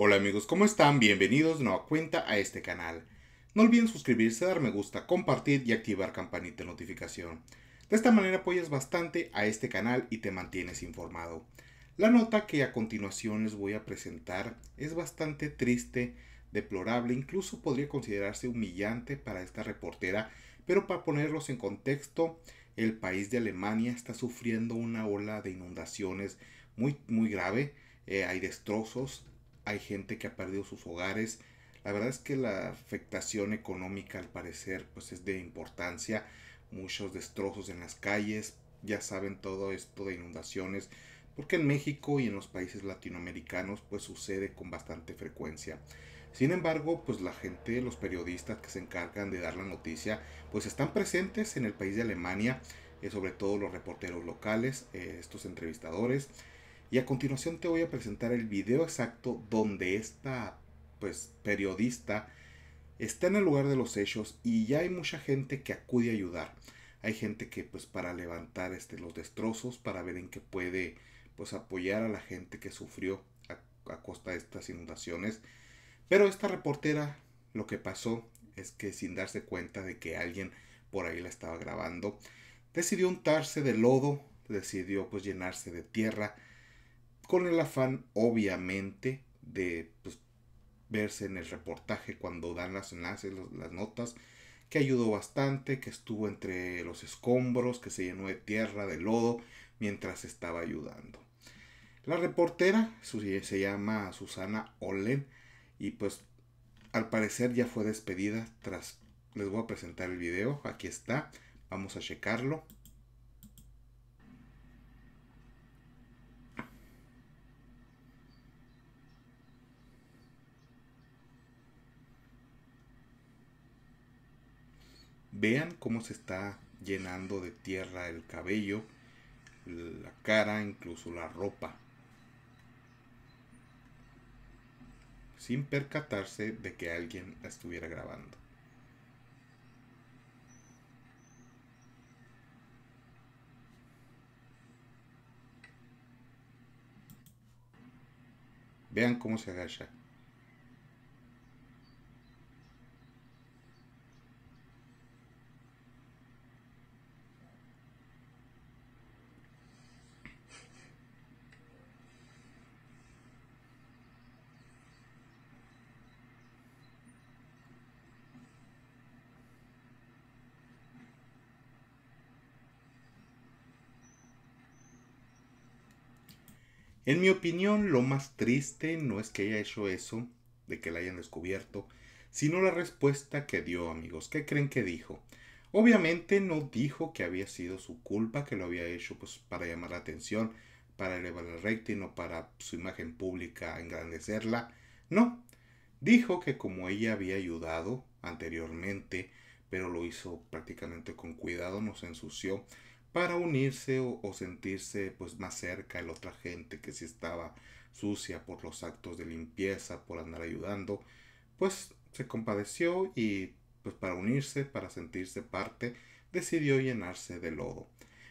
Hola amigos, ¿cómo están? Bienvenidos de nueva cuenta a este canal. No olviden suscribirse, dar me gusta, compartir y activar campanita de notificación. De esta manera apoyas bastante a este canal y te mantienes informado. La nota que a continuación les voy a presentar es bastante triste, deplorable, incluso podría considerarse humillante para esta reportera, pero para ponerlos en contexto, el país de Alemania está sufriendo una ola de inundaciones muy, muy grave. Eh, hay destrozos, hay gente que ha perdido sus hogares. La verdad es que la afectación económica al parecer pues es de importancia. Muchos destrozos en las calles, ya saben todo esto de inundaciones, porque en México y en los países latinoamericanos pues sucede con bastante frecuencia. Sin embargo, pues la gente, los periodistas que se encargan de dar la noticia, pues están presentes en el país de Alemania, eh, sobre todo los reporteros locales, eh, estos entrevistadores, y a continuación te voy a presentar el video exacto donde esta pues periodista está en el lugar de los hechos y ya hay mucha gente que acude a ayudar. Hay gente que pues para levantar este, los destrozos, para ver en qué puede pues apoyar a la gente que sufrió a, costa de estas inundaciones. Pero esta reportera lo que pasó es que sin darse cuenta de que alguien por ahí la estaba grabando, decidió untarse de lodo, decidió pues llenarse de tierra, con el afán obviamente de pues, verse en el reportaje cuando dan las enlaces, las notas, que ayudó bastante, que estuvo entre los escombros, que se llenó de tierra, de lodo, mientras estaba ayudando. La reportera su, se llama Susana Olen y pues al parecer ya fue despedida tras... Les voy a presentar el video, aquí está, vamos a checarlo. Vean cómo se está llenando de tierra el cabello, la cara, incluso la ropa. Sin percatarse de que alguien la estuviera grabando. Vean cómo se agacha. En mi opinión, lo más triste no es que haya hecho eso, de que la hayan descubierto, sino la respuesta que dio, amigos. ¿Qué creen que dijo? Obviamente no dijo que había sido su culpa, que lo había hecho pues para llamar la atención, para elevar el rating o para su imagen pública engrandecerla. No, dijo que como ella había ayudado anteriormente, pero lo hizo prácticamente con cuidado, no se ensució, para unirse o, sentirse pues más cerca de la otra gente que si estaba sucia por los actos de limpieza, por andar ayudando, pues se compadeció y pues para unirse, para sentirse parte, decidió llenarse de lodo.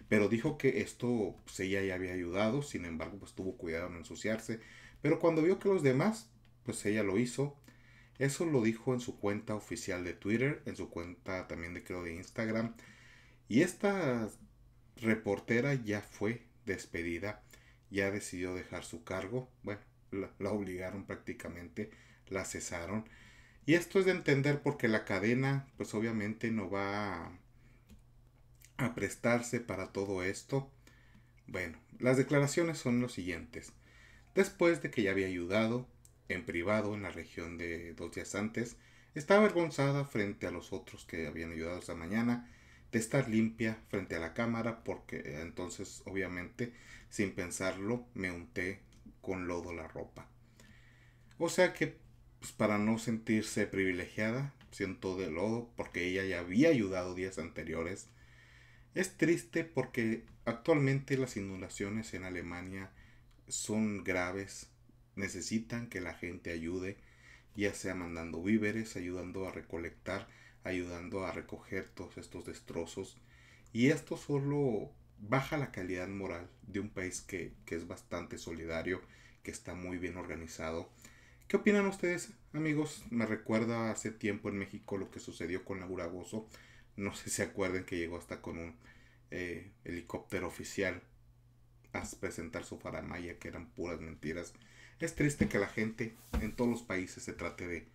Pero dijo que esto pues, ella ya había ayudado, sin embargo pues tuvo cuidado en ensuciarse, pero cuando vio que los demás, pues ella lo hizo. Eso lo dijo en su cuenta oficial de Twitter, en su cuenta también de creo de Instagram. Y estas reportera ya fue despedida, ya decidió dejar su cargo, bueno, la, obligaron prácticamente, la cesaron. Y esto es de entender porque la cadena, pues obviamente no va a, prestarse para todo esto. Bueno, las declaraciones son los siguientes. Después de que ya había ayudado en privado en la región de dos días antes, estaba avergonzada frente a los otros que habían ayudado esa mañana de estar limpia frente a la cámara porque eh, entonces obviamente sin pensarlo me unté con lodo la ropa. O sea que pues, para no sentirse privilegiada, siento de lodo porque ella ya había ayudado días anteriores. Es triste porque actualmente las inundaciones en Alemania son graves, necesitan que la gente ayude, ya sea mandando víveres, ayudando a recolectar ayudando a recoger todos estos destrozos. Y esto solo baja la calidad moral de un país que, es bastante solidario, que está muy bien organizado. ¿Qué opinan ustedes, amigos? Me recuerda hace tiempo en México lo que sucedió con Laura Gozo. No sé si se acuerdan que llegó hasta con un eh, helicóptero oficial a presentar su faramaya, que eran puras mentiras. Es triste que la gente en todos los países se trate de,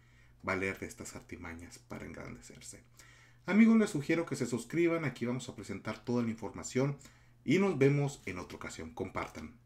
valer de estas artimañas para engrandecerse. Amigos, les sugiero que se suscriban, aquí vamos a presentar toda la información y nos vemos en otra ocasión. Compartan.